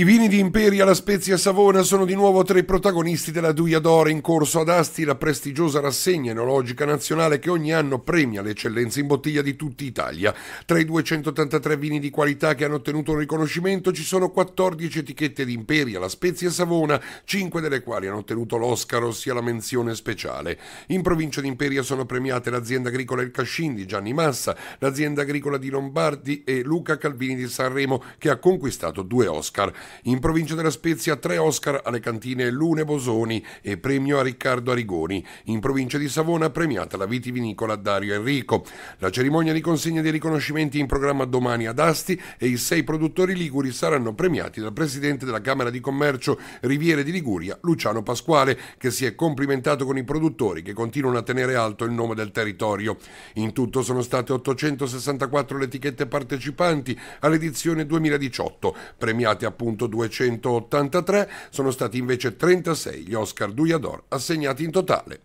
I vini di Imperia, La Spezia e Savona sono di nuovo tra i protagonisti della Duia d'Oro in corso ad Asti, la prestigiosa rassegna enologica nazionale che ogni anno premia l'eccellenza in bottiglia di tutta Italia. Tra i 283 vini di qualità che hanno ottenuto un riconoscimento ci sono 14 etichette di Imperia, La Spezia e Savona, 5 delle quali hanno ottenuto l'Oscar, ossia la menzione speciale. In provincia di Imperia sono premiate l'azienda agricola Il Cascin di Gianni Massa, l'azienda agricola di Lombardi e Luca Calvini di Sanremo che ha conquistato due Oscar. In provincia della Spezia tre Oscar alle cantine Lune Bosoni e premio a Riccardo Arigoni. In provincia di Savona premiata la vitivinicola Dario Enrico. La cerimonia di consegna dei riconoscimenti in programma domani ad Asti e i sei produttori liguri saranno premiati dal presidente della Camera di Commercio Riviere di Liguria, Luciano Pasquale, che si è complimentato con i produttori che continuano a tenere alto il nome del territorio. In tutto sono state 864 le etichette partecipanti all'edizione 2018, premiate appunto appunto 283, sono stati invece 36 gli Oscar Duyador assegnati in totale.